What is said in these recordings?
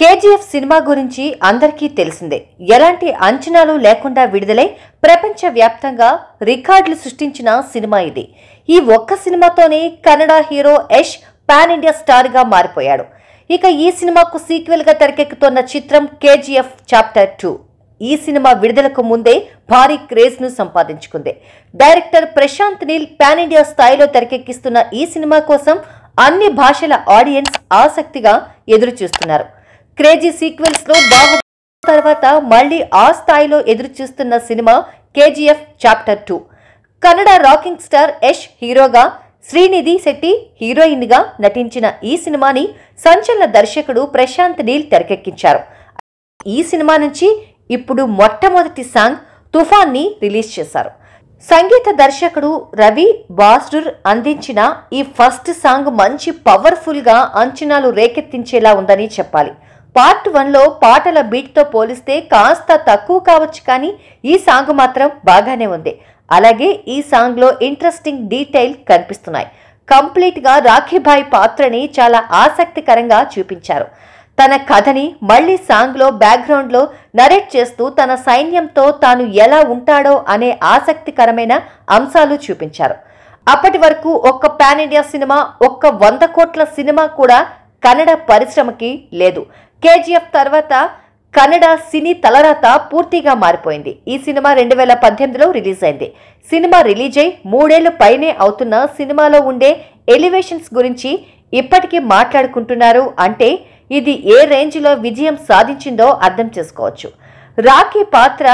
KGF cinema గురించి అందరికీ తెలిసిందే ఎలాంటి అంచనాలు లేకుండా విడుదలై ప్రపంచవ్యాప్తంగా రికార్డులు సృష్టించిన సినిమా ఇది ఈ ఒక్క సినిమాతోనే Kannada hero Yash pan India స్టార్గా మారిపోయాడు ఇక ఈ సినిమాకు సీక్వెల్గా తెరకెక్కుతున్న చిత్రం కేజీఎఫ్ చాప్టర్ టూ ఈ సినిమా విడుదలకు ముందే భారీ క్రేజ్ను సంపాదించుకుంది director Prashanth Neel pan India స్థాయిలో తెరకెక్కిస్తున్న ఈ సినిమా కోసం అన్ని భాషల ఆడియన్స్ ఆసక్తిగా ఎదురుచూస్తున్నారు క్రేజీ సీక్వెన్స్ లో బాహు తర్వాత మళ్లీ ఆ స్థాయిలో ఎదురు చూస్తున్న cinema KGF chapter two Kannada rocking star Yash హీరోగా శ్రీనిధి శెట్టి హీరోయిన్ గా నటించిన ఈ సినిమాని సంచలన దర్శకుడు ప్రశాంత్ నీల్ తెరకెక్కించారు ఈ సినిమా నుంచి ఇప్పుడు మొట్టమొదటి సాంగ్ తుఫాన్ని రిలీజ్ చేశారు సంగీత దర్శకుడు రవి బాస్డుర్ అందించిన ఈ ఫస్ట్ సాంగ్ మంచి పవర్ఫుల్గా అంచనాలు రేకెత్తించేలా ఉందని చెప్పాలి పార్ట్ వన్లో పాటల బీట్తో పోలిస్తే కాస్త తక్కువ కావచ్చు కానీ ఈ సాంగ్ మాత్రం బాగానే ఉంది అలాగే ఈ సాంగ్లో ఇంట్రెస్టింగ్ డీటెయిల్ కనిపిస్తున్నాయి కంప్లీట్గా రాఖీభాయ్ పాత్రని చాలా ఆసక్తికరంగా చూపించారు తన కథని మళ్ళీ సాంగ్లో బ్యాక్గ్రౌండ్లో నరేట్ చేస్తూ తన సైన్యంతో తాను ఎలా ఉంటాడో అనే ఆసక్తికరమైన అంశాలు చూపించారు అప్పటి వరకు ఒక్క పాన్ ఇండియా సినిమా ఒక్క వంద కోట్ల సినిమా కూడా కన్నడ పరిశ్రమకి లేదు కేజీఎఫ్ తర్వాత కన్నడ సినీ తలరాత పూర్తిగా మారిపోయింది ఈ సినిమా రెండు వేల పద్దెనిమిదిలో రిలీజ్ అయింది సినిమా రిలీజ్ అయి మూడేళ్లు పైనే అవుతున్న సినిమాలో ఉండే ఎలివేషన్స్ గురించి ఇప్పటికీ మాట్లాడుకుంటున్నారు అంటే ఇది ఏ రేంజ్లో విజయం సాధించిందో అర్థం చేసుకోవచ్చు రాఖీ పాత్ర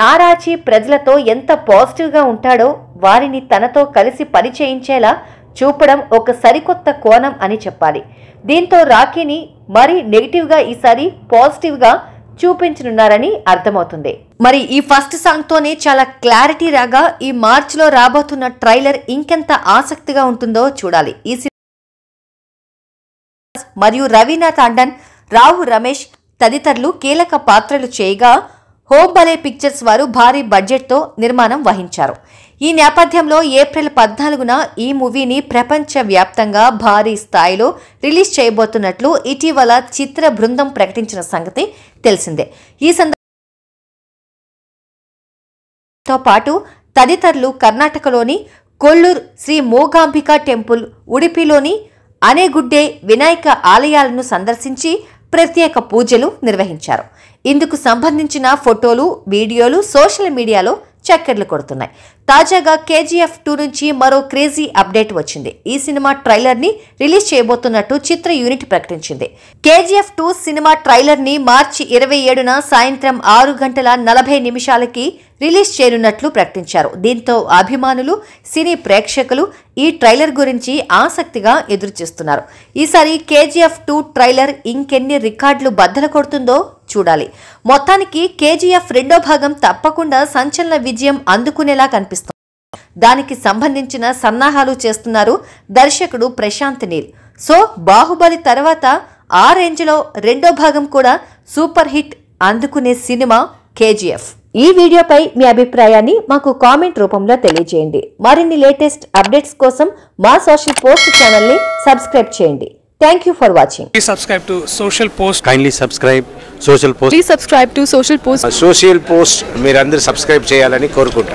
నారాచి ప్రజలతో ఎంత పాజిటివ్గా ఉంటాడో వారిని తనతో కలిసి పరిచయించేలా చూపడం ఒక సరికొత్త కోణం అని చెప్పాలి దీంతో రాఖీని మరీ నెగిటివ్గా ఈసారి పాజిటివ్గా చూపించనున్నారని అర్థమవుతుంది మరి ఈ ఫస్ట్ సాంగ్ తోనే చాలా క్లారిటీ రాగా ఈ మార్చ్ లో రాబోతున్న ట్రైలర్ ఇంకెంత ఆసక్తిగా ఉంటుందో చూడాలి ఈ మరియు రవీనా టాండన్ రావు రమేష్ తదితరులు కీలక పాత్రలు చేయగా హోం బలే పిక్చర్స్ వారు భారీ బడ్జెట్తో నిర్మాణం వహించారు ఈ నేపథ్యంలో ఏప్రిల్ పద్నాలుగున ఈ మూవీని ప్రపంచవ్యాప్తంగా భారీ స్థాయిలో రిలీజ్ చేయబోతున్నట్లు ఇటీవల చిత్ర బృందం ప్రకటించిన సంగతి తెలిసిందే ఈ సందర్భంతో పాటు తదితరులు కర్ణాటకలోని కొల్లూరు శ్రీ మోగాంబికా టెంపుల్ ఉడిపిలోని అనేగుడ్డే వినాయక ఆలయాలను సందర్శించి ప్రత్యేక పూజలు నిర్వహించారు ఇందుకు సంబంధించిన ఫోటోలు వీడియోలు సోషల్ మీడియాలో చక్కెర్లు కొడుతున్నాయి తాజాగా కేజీఎఫ్ టూ నుంచి మరో క్రేజీ అప్డేట్ వచ్చింది ఈ సినిమా ట్రైలర్ ని రిలీజ్ చేయబోతున్నట్టు చిత్ర యూనిట్ ప్రకటించింది కేజీఎఫ్ టూ సినిమా ట్రైలర్ ని మార్చి ఇరవై ఏడున సాయంత్రం ఆరు గంటల నలభై నిమిషాలకి రిలీజ్ చేయనున్నట్లు ప్రకటించారు దీంతో అభిమానులు సినీ ప్రేక్షకులు ఈ ట్రైలర్ గురించి ఆసక్తిగా ఎదురుచూస్తున్నారు ఈసారి కేజీఎఫ్ టూ ట్రైలర్ ఇంకెన్ని రికార్డులు బద్దలు కొడుతుందో చూడాలి మొత్తానికి కేజీఎఫ్ రెండో భాగం తప్పకుండా సంచలన విజయం అందుకునేలా కనిపిస్తుంది దానికి సంబంధించిన సన్నాహాలు చేస్తున్నారు దర్శకుడు ప్రశాంత్ నీల్ సో బాహుబలి తర్వాత ఆ రేంజ్లో రెండో భాగం కూడా సూపర్ హిట్ అందుకునే సినిమా కేజీఎఫ్ ఈ వీడియోపై మీ అభిప్రాయాన్ని మాకు కామెంట్ రూపంలో తెలియజేయండి మరిన్ని లేటెస్ట్ అప్డేట్స్ కోసం మా సోషల్ పోస్ట్ ఛానల్ని సబ్స్క్రైబ్ చేయండి Thank you for watching. Please subscribe to Social Post. Kindly subscribe Social Post. Please subscribe to Social Post. Social Post మీరందరూ సబ్స్క్రైబ్ చేయాలని కోరుకుంటున్నాను